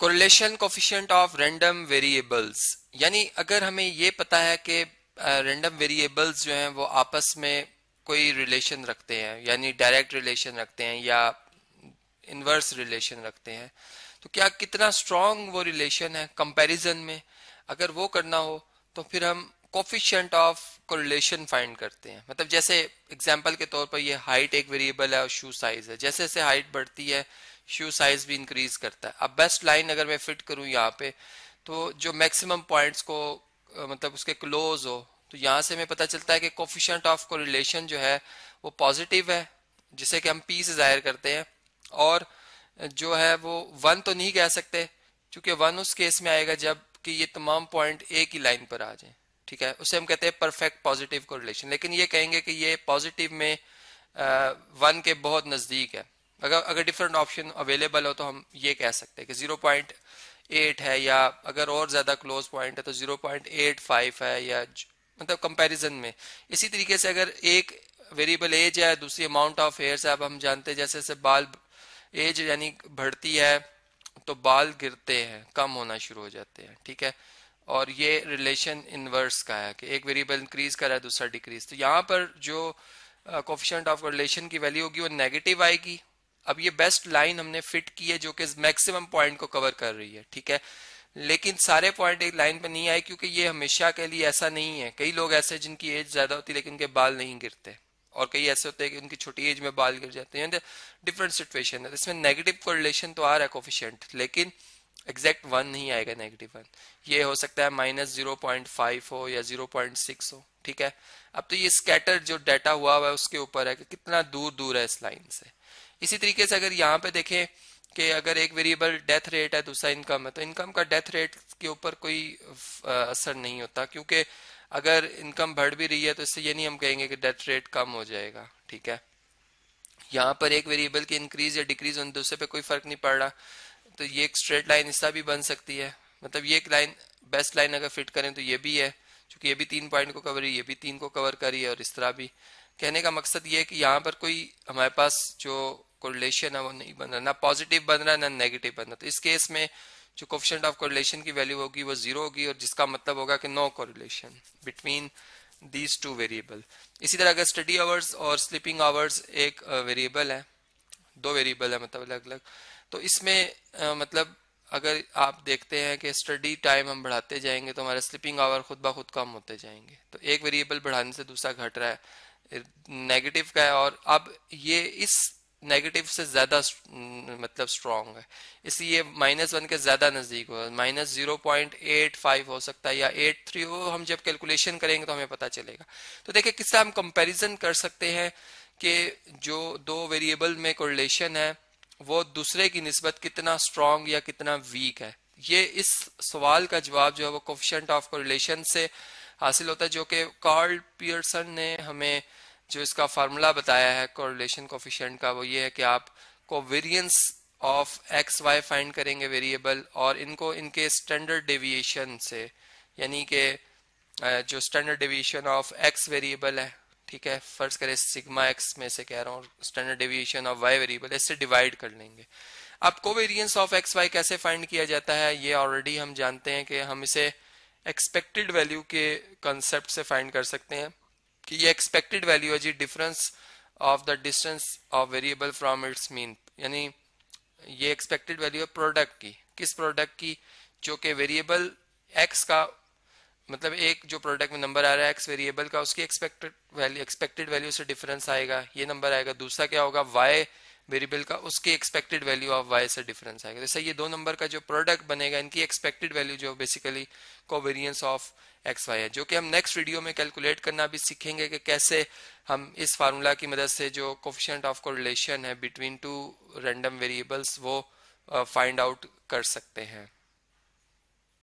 correlation coefficient of random variables यानी अगर हमें ये पता है कि रेंडम वेरिएबल्स जो हैं वो आपस में कोई रिलेशन रखते हैं यानी डायरेक्ट रिलेशन रखते हैं या इनवर्स रिलेशन रखते हैं तो क्या कितना स्ट्रांग वो रिलेशन है कंपैरिजन में अगर वो करना हो तो फिर हम कोफिशियंट ऑफ कोरिलेशन फाइंड करते हैं मतलब जैसे एग्जाम्पल के तौर पर यह हाइट एक वेरिएबल है और शू साइज है जैसे जैसे हाइट बढ़ती है शू साइज भी इंक्रीज करता है अब बेस्ट लाइन अगर मैं फिट करूँ यहाँ पे तो जो मैक्सिमम पॉइंट्स को मतलब उसके क्लोज हो तो यहाँ से हमें पता चलता है कि कोफिशेंट ऑफ कोरिलेशन जो है वो पॉजिटिव है जिसे कि हम पी से जाहिर करते हैं और जो है वो वन तो नहीं कह सकते क्योंकि वन उस केस में आएगा जब कि ये तमाम पॉइंट एक ही लाइन पर आ जाए ठीक है उसे हम कहते हैं परफेक्ट पॉजिटिव को लेकिन ये कहेंगे कि ये पॉजिटिव में वन के बहुत नज़दीक है अगर अगर डिफरेंट ऑप्शन अवेलेबल हो तो हम ये कह सकते हैं कि जीरो पॉइंट एट है या अगर और ज़्यादा क्लोज पॉइंट है तो जीरो पॉइंट एट फाइव है या मतलब कंपैरिजन में इसी तरीके से अगर एक वेरिएबल एज है दूसरी अमाउंट ऑफ हेयर्स है अब हम जानते हैं जैसे जैसे बाल एज यानी बढ़ती है तो बाल गिरते हैं कम होना शुरू हो जाते हैं ठीक है और ये रिलेशन इनवर्स का है कि एक वेरिएबल इंक्रीज कर रहा है दूसरा डिक्रीज तो यहाँ पर जो कोफिशेंट ऑफ रिलेशन की वैल्यू होगी वो नेगेटिव आएगी अब ये बेस्ट लाइन हमने फिट की है जो कि मैक्सिमम पॉइंट को कवर कर रही है ठीक है लेकिन सारे पॉइंट एक लाइन पर नहीं आए क्योंकि ये हमेशा के लिए ऐसा नहीं है कई लोग ऐसे जिनकी एज ज्यादा होती है लेकिन उनके बाल नहीं गिरते और कई ऐसे होते हैं कि उनकी छोटी एज में बाल गिर जाते हैं डिफरेंट सिचुएशन है तो इसमें नेगेटिव कोरिलेशन तो आ रहा है कोफिशियंट लेकिन एग्जैक्ट वन नहीं आएगा नेगेटिव वन ये हो सकता है माइनस जीरो पॉइंट फाइव हो या जीरो पॉइंट सिक्स हो ठीक है अब तो ये स्कैटर जो डाटा हुआ हुआ है उसके ऊपर है कि कितना दूर दूर है इस लाइन से इसी तरीके से अगर यहाँ पे देखें कि अगर एक वेरिएबल डेथ रेट है दूसरा इनकम है तो इनकम का डेथ रेट के ऊपर कोई असर नहीं होता क्योंकि अगर इनकम बढ़ भी रही है तो इससे ये नहीं हम कहेंगे कि डेथ रेट कम हो जाएगा ठीक है यहाँ पर एक वेरिएबल की इंक्रीज या डिक्रीज उन दूसरे पे कोई फर्क नहीं पड़ रहा तो ये एक स्ट्रेट लाइन हिस्सा भी बन सकती है मतलब ये एक लाइन बेस्ट लाइन अगर फिट करें तो ये भी है क्योंकि ये भी तीन पॉइंट को कवर ये भी तीन को कवर करी है और इस तरह भी कहने का मकसद ये है कि यहाँ पर कोई हमारे पास जो कोरिलेशन है वो नहीं बन रहा ना पॉजिटिव बन रहा है ना नेगेटिव बन रहा तो इस केस में जो कोफिशेंट ऑफ कोरिलेशन की वैल्यू होगी वो जीरो होगी और जिसका मतलब होगा कि no correlation between these two variable इसी तरह अगर स्टडी आवर्स और स्लीपिंग आवर्स एक वेरिएबल है दो वेरिएबल है मतलब अलग अलग तो इसमें मतलब अगर आप देखते हैं कि स्टडी टाइम हम बढ़ाते जाएंगे तो हमारा स्लीपिंग आवर खुद ब खुद कम होते जाएंगे तो एक वेरिएबल बढ़ाने से दूसरा घट रहा है नेगेटिव का है और अब ये इस नेगेटिव से ज़्यादा मतलब स्ट्रॉन्ग है इसलिए माइनस वन के ज़्यादा नज़दीक हो minus zero point eight five हो सकता है या एट थ्री हो हम जब कैलकुलेशन करेंगे तो हमें पता चलेगा तो देखिए किससे हम कंपैरिजन कर सकते हैं कि जो दो वेरिएबल में कोरिलेशन है वो दूसरे की नस्बत कितना स्ट्रांग या कितना वीक है ये इस सवाल का जवाब जो है वो कोफिशेंट ऑफ कोरिलेशन से हासिल होता है जो कि कार्ल पियर्सन ने हमें जो इसका फार्मूला बताया है कोरिलेशन कोफिशेंट का वो ये है कि आप covariance of X Y find करेंगे वेरिएबल और इनको इनके स्टैंडर्ड डेविएशन से यानी कि जो standard deviation of X variable है ठीक है फर्ज करें सिग्मा एक्स में से कह रहा हूँ standard deviation of Y variable इससे डिवाइड कर लेंगे अब कोवेरियंस ऑफ एक्स वाई कैसे फाइंड किया जाता है ये ऑलरेडी हम जानते हैं कि हम इसे एक्सपेक्टेड वैल्यू के कंसेप्ट से फाइंड कर सकते हैं कि ये एक्सपेक्टेड वैल्यू है जी difference of the distance of variable from its mean यानी ये एक्सपेक्टेड वैल्यू है प्रोडक्ट की किस प्रोडक्ट की जो कि वेरिएबल एक्स का मतलब एक जो प्रोडक्ट में नंबर आ रहा है एक्स वेरिएबल का उसकी एक्सपेक्टेड वैल्यू एक्सपेक्टेड वैल्यू से डिफरेंस आएगा ये नंबर आएगा दूसरा क्या होगा वाई वेरिएबल का उसकी एक्सपेक्टेड वैल्यू ऑफ वाई से डिफरेंस आएगा जैसे ये दो नंबर का जो प्रोडक्ट बनेगा इनकी एक्सपेक्टेड वैल्यू जो basically covariance of X Y है जो कि हम नेक्स्ट वीडियो में कैलकुलेट करना भी सीखेंगे कि कैसे हम इस फार्मूला की मदद से जो कोफिशेंट ऑफ कोरिलेशन है बिटवीन टू रैंडम वेरिएबल्स वो फाइंड uh, आउट कर सकते हैं